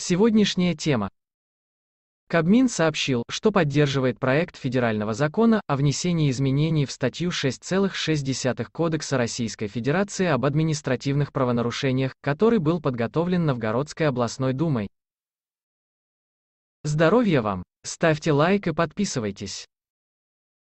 Сегодняшняя тема. Кабмин сообщил, что поддерживает проект федерального закона о внесении изменений в статью 6,6 Кодекса Российской Федерации об административных правонарушениях, который был подготовлен Новгородской областной думой. Здоровья вам! Ставьте лайк и подписывайтесь.